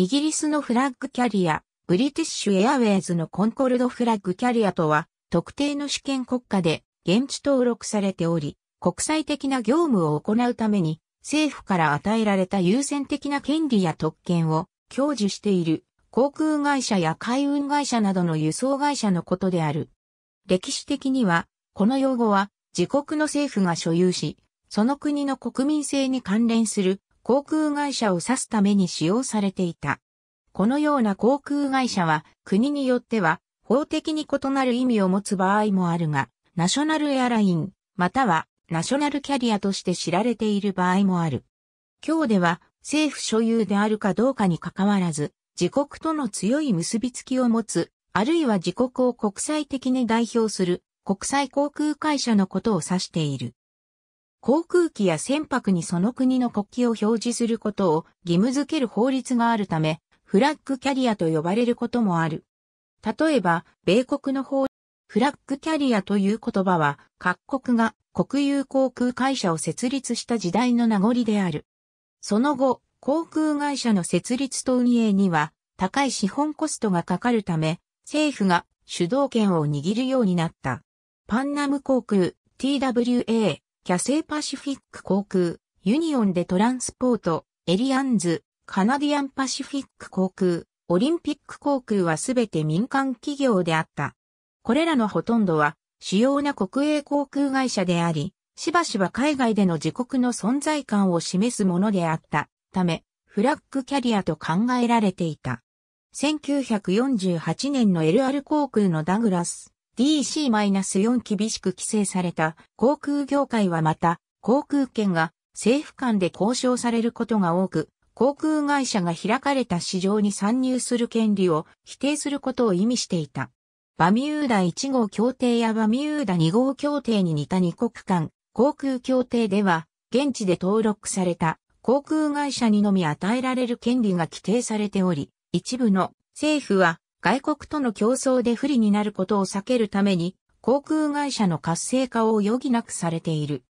イギリスのフラッグキャリア、ブリティッシュエアウェイズのコンコルドフラッグキャリアとは、特定の主権国家で現地登録されており、国際的な業務を行うために、政府から与えられた優先的な権利や特権を享受している航空会社や海運会社などの輸送会社のことである。歴史的には、この用語は自国の政府が所有し、その国の国民性に関連する航空会社を指すために使用されていた。このような航空会社は国によっては法的に異なる意味を持つ場合もあるが、ナショナルエアライン、またはナショナルキャリアとして知られている場合もある。今日では政府所有であるかどうかに関わらず、自国との強い結びつきを持つ、あるいは自国を国際的に代表する国際航空会社のことを指している。航空機や船舶にその国の国旗を表示することを義務付ける法律があるため、フラッグキャリアと呼ばれることもある。例えば、米国の法、フラッグキャリアという言葉は、各国が国有航空会社を設立した時代の名残である。その後、航空会社の設立と運営には、高い資本コストがかかるため、政府が主導権を握るようになった。パンナム航空、TWA、キャセイパシフィック航空、ユニオンでトランスポート、エリアンズ、カナディアンパシフィック航空、オリンピック航空はすべて民間企業であった。これらのほとんどは主要な国営航空会社であり、しばしば海外での自国の存在感を示すものであったため、フラッグキャリアと考えられていた。1948年の LR 航空のダグラス、DC-4 厳しく規制された航空業界はまた、航空券が政府間で交渉されることが多く、航空会社が開かれた市場に参入する権利を否定することを意味していた。バミューダ1号協定やバミューダ2号協定に似た2国間航空協定では、現地で登録された航空会社にのみ与えられる権利が規定されており、一部の政府は外国との競争で不利になることを避けるために、航空会社の活性化を余儀なくされている。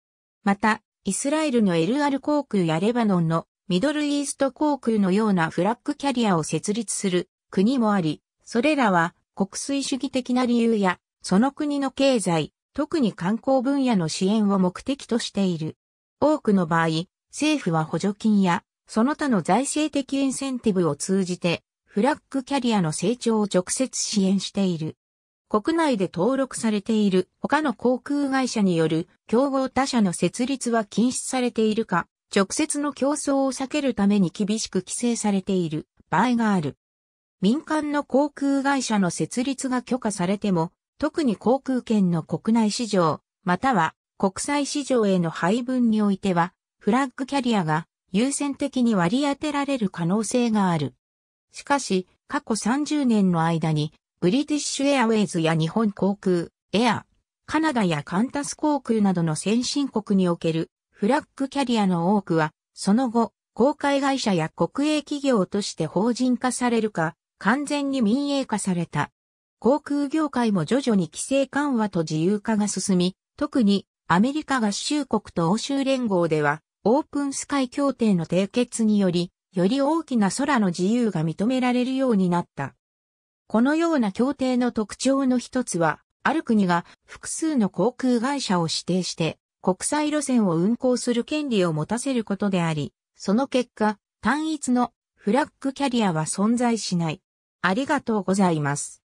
また、イスラエルの LR 航空やレバノンのミドルイースト航空のようなフラッグキャリアを設立する国もあり、それらは国粋主義的な理由や、その国の経済、特に観光分野の支援を目的としている。多くの場合、政府は補助金や、その他の財政的インセンティブを通じて、フラッグキャリアの成長を直接支援している。国内で登録されている他の航空会社による競合他社の設立は禁止されているか、直接の競争を避けるために厳しく規制されている場合がある。民間の航空会社の設立が許可されても、特に航空券の国内市場、または国際市場への配分においては、フラッグキャリアが優先的に割り当てられる可能性がある。しかし、過去30年の間に、ブリティッシュエアウェイズや日本航空、エア、カナダやカンタス航空などの先進国におけるフラッグキャリアの多くは、その後、公開会社や国営企業として法人化されるか、完全に民営化された。航空業界も徐々に規制緩和と自由化が進み、特にアメリカ合衆国と欧州連合では、オープンスカイ協定の締結により、より大きな空の自由が認められるようになった。このような協定の特徴の一つは、ある国が複数の航空会社を指定して国際路線を運航する権利を持たせることであり、その結果、単一のフラッグキャリアは存在しない。ありがとうございます。